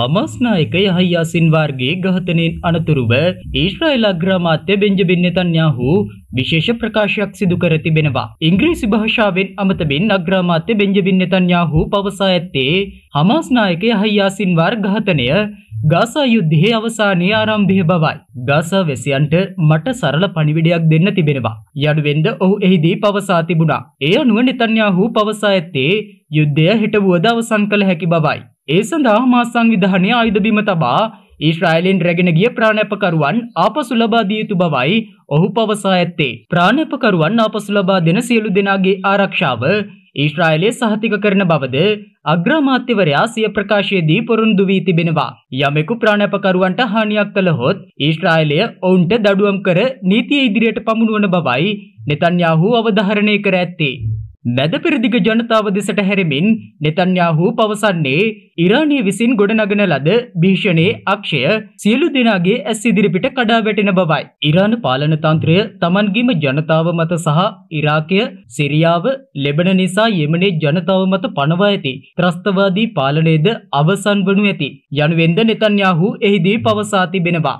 Hamas නායක යහයා සින්වාර්ගේ ඝාතනයෙන් අනතුරුව Israel අග්‍රාමාත්‍ය Benjamin Netanyahu විශේෂ ප්‍රකාශයක් සිදු කර තිබෙනවා. ඉංග්‍රීසි භාෂාවෙන් අමතමින් අග්‍රාමාත්‍ය බෙන්ජමින් නෙතන්යාහු පවසා ඇත්තේ හමස් නායක යහයා සින්වාර් ඝාතනය ගාසා යුද්ධයේ අවසානයේ ආරම්භය බවයි. ගාසා වැසියන්ට මට සරල පණිවිඩයක් දෙන්න තිබෙනවා. යනුවෙන්ද ඔහු එහිදී පවසා තිබුණා. ඒ අනුව නෙතන්යාහු පවසා ඇත්තේ යුද්ධය හිටවුවද අවසන් කළ හැකි බවයි. ඒ සඳහා මා සංවිධානය ආයුධ බිම තබා ඊශ්‍රායිලෙන් රැගෙන ගිය ප්‍රාණැපකරුවන් ආපසු ලබා දිය යුතු බවයි ඔහු පවසා ඇත්තේ. ප්‍රාණැපකරුවන් ආපසු ලබා දෙන සියලු දෙනාගේ ආරක්ෂාව ඊශ්‍රායිලයේ සහතික කරන බවද අග්‍රාමාත්‍යවරයා සිය ප්‍රකාශයේදී පොරොන්දු වී තිබෙනවා. යමෙකු ප්‍රාණැපකරුවන්ට හානියක් කළහොත් ඊශ්‍රායිලය ඔවුන්ට දඩුවම් කර නීතිය ඉදිරියට පමුණුවන බවයි නෙතන්යාහු අවධාරණය කර ඇත්තේ. මැදපෙරදිග ජනතාව දෙසට හැරෙමින් නෙතන්යාහු පවසන්නේ ඉරානය විසින් ගොඩනගන ලද භීෂණයේ අක්ෂය සියලු දෙනාගේ ඇස් ඉදිරිපිට කඩා වැටෙන බවයි. ඉරාන පාලනතන්ත්‍රය තමන්ගේම ජනතාව මත සහ ඉරාකය සිරියාව ලෙබන නිසා යෙමනේ ජනතාව මත පනවා ඇති. ත්‍රස්තවාදී පාලනයේද අවසන් වනු ඇති. යනුවෙන්ද නෙතන්යාහු එහිදී පවසා තිබෙනවා.